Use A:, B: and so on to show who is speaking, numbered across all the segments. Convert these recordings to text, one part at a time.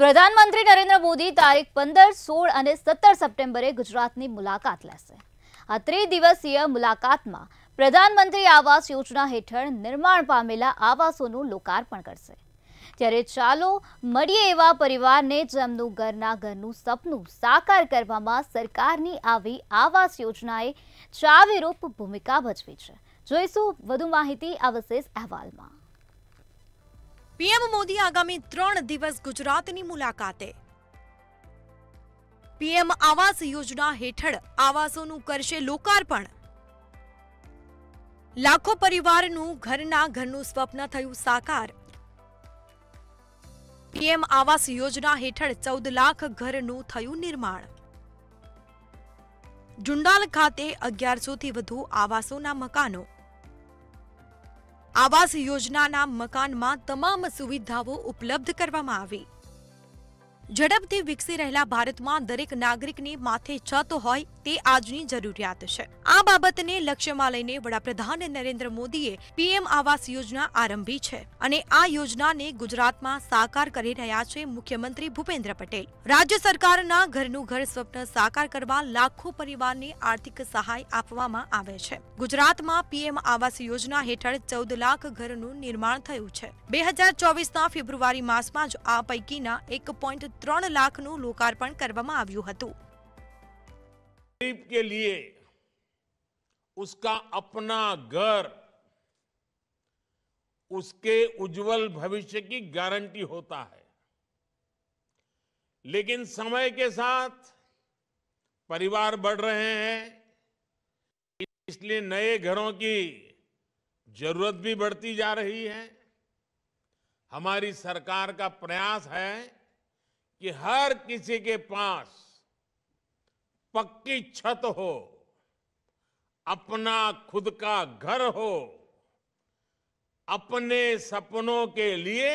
A: પ્રધાનમંત્રી નરેન્દ્ર મોદી તારીખ પંદર સોળ અને સત્તર સપ્ટેમ્બરે ગુજરાતની મુલાકાત લેશે આ ત્રિદિવસીય મુલાકાતમાં પ્રધાનમંત્રી આવાસ યોજના હેઠળ નિર્માણ પામેલા આવાસોનું લોકાર્પણ કરશે ત્યારે ચાલો મળીએ એવા પરિવારને જેમનું ઘરના ઘરનું સપનું સાકાર કરવામાં સરકારની આવી આવાસ યોજનાએ ચાવીરૂપ ભૂમિકા ભજવી છે જોઈશું વધુ માહિતી આ વિશેષ અહેવાલમાં પીએમ મોદી આગામી ત્રણ દિવસ ગુજરાતની મુલાકાતે પીએમ આવાસ યોજના હેઠળ આવાસોનું કરશે લોકાર્પણ લાખો પરિવારનું ઘરના ઘરનું સ્વપ્ન થયું સાકાર પીએમ આવાસ યોજના હેઠળ ચૌદ લાખ ઘરનું થયું નિર્માણ જુંડાલ ખાતે અગિયારસોથી વધુ આવાસોના મકાનો આવાસ યોજનાના મકાનમાં તમામ સુવિધાઓ ઉપલબ્ધ કરવામાં આવી ઝડપથી વિકસી રહેલા ભારતમાં દરેક નાગરિકની માથે છત હોય તે આજની જરૂરિયાત છે આ બાબતને લક્ષ્યમાં લઈને વડાપ્રધાન નરેન્દ્ર મોદીએ પીએમ આવાસ યોજના આરંભી છે અને આ યોજનાને ગુજરાતમાં સાકાર કરી રહ્યા છે મુખ્યમંત્રી ભૂપેન્દ્ર પટેલ રાજ્ય સરકારના ઘરનું ઘર સ્વપ્ન સાકાર કરવા લાખો પરિવારને આર્થિક સહાય આપવામાં આવે છે ગુજરાતમાં પીએમ આવાસ યોજના હેઠળ ચૌદ લાખ ઘરનું નિર્માણ થયું છે બે હજાર ચોવીસના ફેબ્રુઆરી માસમાં જ આ પૈકીના એક પોઈન્ટ ત્રણ लाख नोकार्पण कर
B: लिए उसका अपना घर उसके उज्जवल भविष्य की गारंटी होता है लेकिन समय के साथ परिवार बढ़ रहे हैं इसलिए नए घरों की जरूरत भी बढ़ती जा रही है हमारी सरकार का प्रयास है कि हर किसी के पास पक्की छत हो अपना खुद का घर हो अपने सपनों के लिए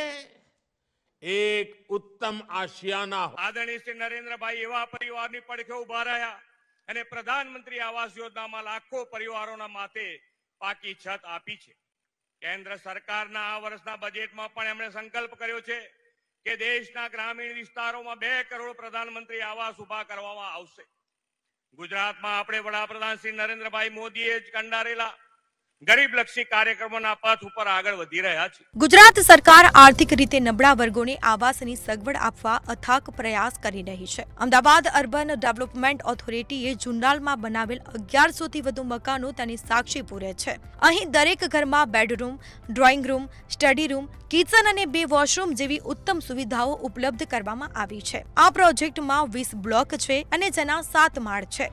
B: એક ઉત્તમ આશિયાના આદરણીય શ્રી નરેન્દ્રભાઈ એવા પરિવારની પડખે ઉભા રહ્યા અને પ્રધાનમંત્રી આવાસ યોજનામાં લાખો પરિવારોના માથે પાકી છત આપી છે કેન્દ્ર સરકારના આ વર્ષના બજેટમાં પણ એમણે સંકલ્પ કર્યો છે કે દેશના ગ્રામીણ વિસ્તારોમાં બે કરોડ પ્રધાનમંત્રી આવાસ ઉભા કરવામાં આવશે ગુજરાતમાં આપણે વડાપ્રધાન શ્રી નરેન્દ્રભાઈ મોદીએ જ કંડારેલા ગરીબલક્ષી આગળ વધી રહ્યા છે
A: ગુજરાત સરકાર આર્થિક રીતે નબળા વર્ગોને આવાસની સગવડ આપવા અથાક પ્રયાસ કરી રહી છે અમદાવાદ અર્બન ડેવલપમેન્ટ ઓથોરિટીએ જુંડાલમાં બનાવેલ અગિયારસો થી વધુ મકાનો તેની સાક્ષી પૂરે છે અહીં દરેક ઘરમાં bedroom drawing room study room kitchen અને બે વોશરૂમ જેવી ઉત્તમ સુવિધાઓ ઉપલબ્ધ કરવામાં આવી છે આ પ્રોજેક્ટમાં વીસ બ્લોક છે અને જેના સાત માળ છે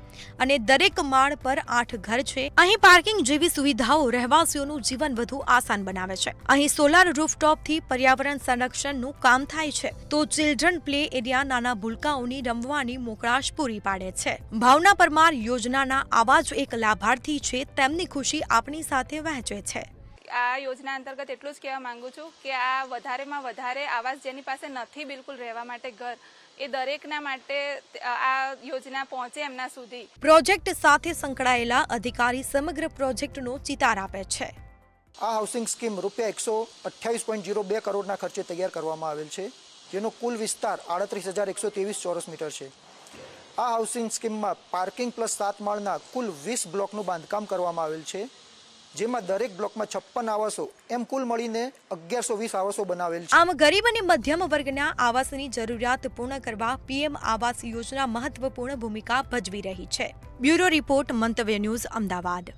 A: અને દરેક માળ પર આઠ ઘર છે અહીં પાર્કિંગ જેવી સુવિધાઓ રહેવાસીઓનું જીવન વધુ આસાન બનાવે છે અહીં સોલાર રૂફટોપથી પર્યાવરણ સંરક્ષણનું કામ થાય છે તો ચિલ્ડ્રન પ્લે એરિયા નાના ભૂલકાઓની રમવાની મોકળાશ પૂરી પાડે છે ભાવના પરમાર યોજનાના આવા જ એક લાભાર્થી છે તેમની ખુશી આપણી સાથે વહેંચે છે આ યોજના અંતર્ગત એટલું જ કહેવા માંગુ છું કે આ વધારેમાં વધારે આવાસ જેની પાસે નથી બિલકુલ રહેવા માટે ઘર એ દરેકના માટે આ યોજના પહોંચે એમના સુધી પ્રોજેક્ટ સાથે સંકળાયેલા અધિકારી સમગ્ર પ્રોજેક્ટનો ચિતાર આપે છે આ હાઉસિંગ
B: સ્કીમ રૂપિયા એકસો અઠ્યાવીસ પોઈન્ટ જીરો બે કરોડના ખર્ચે તૈયાર કરવામાં આવેલ છે જેનો કુલ વિસ્તાર આડત્રીસ હજાર એકસો ત્રેવીસ ચોરસ મીટર છે આ હાઉસિંગ સ્કીમમાં પાર્કિંગ પ્લસ સાત માળના કુલ વીસ બ્લોકનું બાંધકામ કરવામાં આવેલ છે જેમાં દરેક બ્લોકમાં છપ્પન આવાસો
A: એમ કુલ મળીને અગિયારસો વીસ આવાસો બનાવેલ છે આમ ગરીબ અને મધ્યમ વર્ગના આવાસની જરૂરિયાત પૂર્ણ કરવા પીએમ આવાસ યોજના મહત્વપૂર્ણ ભૂમિકા ભજવી રહી છે bureau report Mantavya news Ahmedabad